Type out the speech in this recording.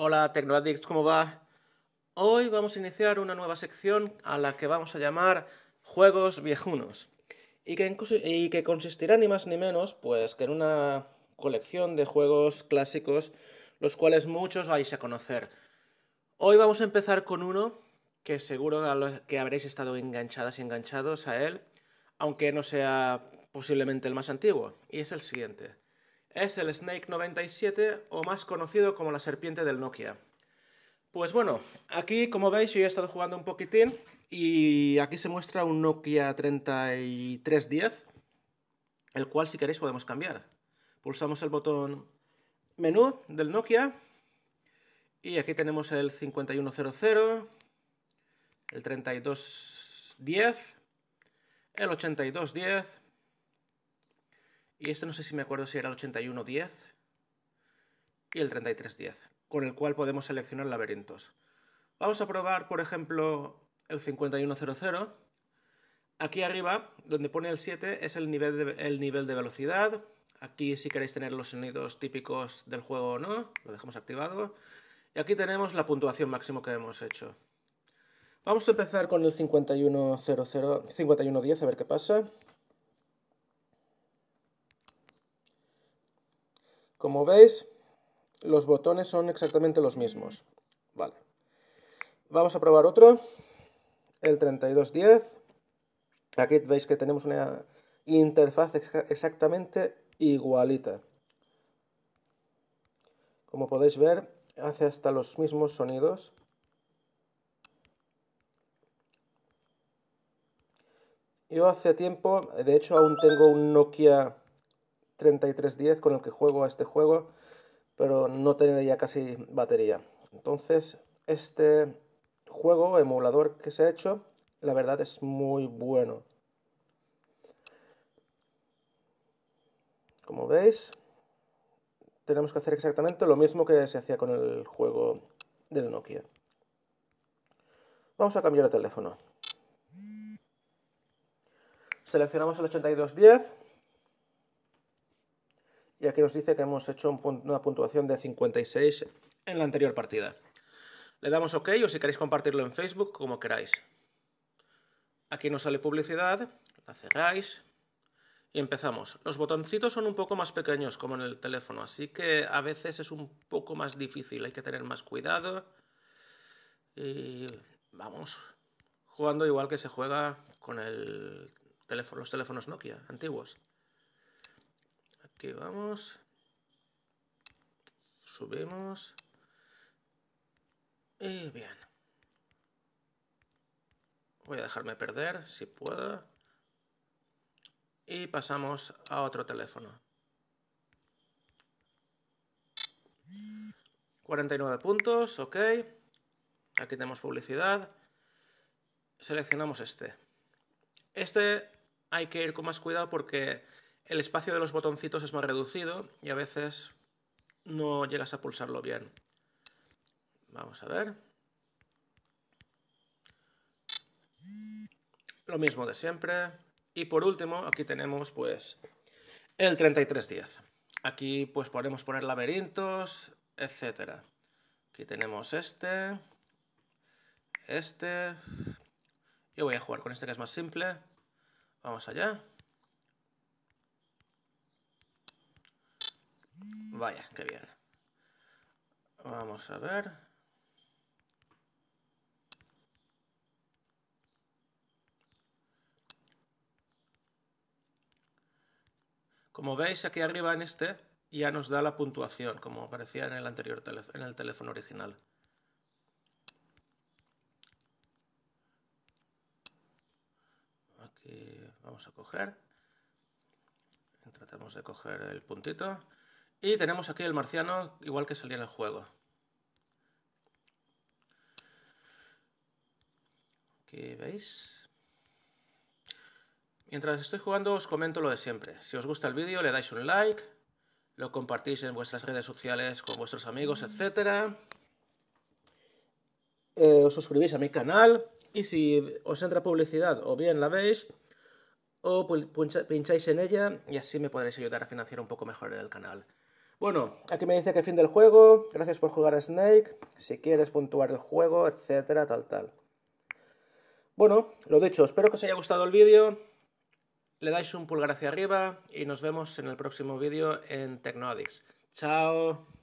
Hola Tecnoaddicts, ¿cómo va? Hoy vamos a iniciar una nueva sección a la que vamos a llamar Juegos Viejunos y que, y que consistirá ni más ni menos pues que en una colección de juegos clásicos los cuales muchos vais a conocer. Hoy vamos a empezar con uno que seguro que habréis estado enganchadas y enganchados a él, aunque no sea posiblemente el más antiguo, y es el siguiente. Es el Snake 97 o más conocido como la serpiente del Nokia. Pues bueno, aquí como veis yo he estado jugando un poquitín y aquí se muestra un Nokia 3310, el cual si queréis podemos cambiar. Pulsamos el botón menú del Nokia y aquí tenemos el 5100, el 3210, el 8210, y este no sé si me acuerdo si era el 8110 y el 3310, con el cual podemos seleccionar laberintos. Vamos a probar, por ejemplo, el 5100. Aquí arriba, donde pone el 7, es el nivel de, nivel de velocidad. Aquí si queréis tener los sonidos típicos del juego o no, lo dejamos activado. Y aquí tenemos la puntuación máximo que hemos hecho. Vamos a empezar con el 5100, 5110, a ver qué pasa. Como veis, los botones son exactamente los mismos. Vale. Vamos a probar otro. El 3210. Aquí veis que tenemos una interfaz exactamente igualita. Como podéis ver, hace hasta los mismos sonidos. Yo hace tiempo, de hecho aún tengo un Nokia 3310 con el que juego a este juego, pero no tenía ya casi batería. Entonces, este juego, emulador que se ha hecho, la verdad es muy bueno. Como veis, tenemos que hacer exactamente lo mismo que se hacía con el juego del Nokia. Vamos a cambiar el teléfono. Seleccionamos el 8210 y aquí nos dice que hemos hecho una puntuación de 56 en la anterior partida. Le damos OK o si queréis compartirlo en Facebook, como queráis. Aquí nos sale publicidad, la cerráis y empezamos. Los botoncitos son un poco más pequeños como en el teléfono, así que a veces es un poco más difícil, hay que tener más cuidado. Y vamos, jugando igual que se juega con el teléfono, los teléfonos Nokia antiguos. Aquí vamos. Subimos. Y bien. Voy a dejarme perder si puedo. Y pasamos a otro teléfono. 49 puntos, ok. Aquí tenemos publicidad. Seleccionamos este. Este hay que ir con más cuidado porque el espacio de los botoncitos es más reducido y a veces no llegas a pulsarlo bien. Vamos a ver. Lo mismo de siempre. Y por último, aquí tenemos pues el 3310. Aquí pues podemos poner laberintos, etcétera. Aquí tenemos este, este. Yo voy a jugar con este que es más simple. Vamos allá. Vaya, qué bien. Vamos a ver. Como veis aquí arriba en este ya nos da la puntuación, como aparecía en el anterior en el teléfono original. Aquí vamos a coger. Tratamos de coger el puntito. Y tenemos aquí el marciano, igual que salía en el juego. Aquí veis. Mientras estoy jugando os comento lo de siempre. Si os gusta el vídeo le dais un like, lo compartís en vuestras redes sociales con vuestros amigos, etc. Eh, os suscribís a mi canal y si os entra publicidad o bien la veis o pincháis en ella y así me podréis ayudar a financiar un poco mejor el canal. Bueno, aquí me dice que fin del juego, gracias por jugar a Snake, si quieres puntuar el juego, etcétera, tal, tal. Bueno, lo dicho, espero que os haya gustado el vídeo, le dais un pulgar hacia arriba y nos vemos en el próximo vídeo en Tecnodix. ¡Chao!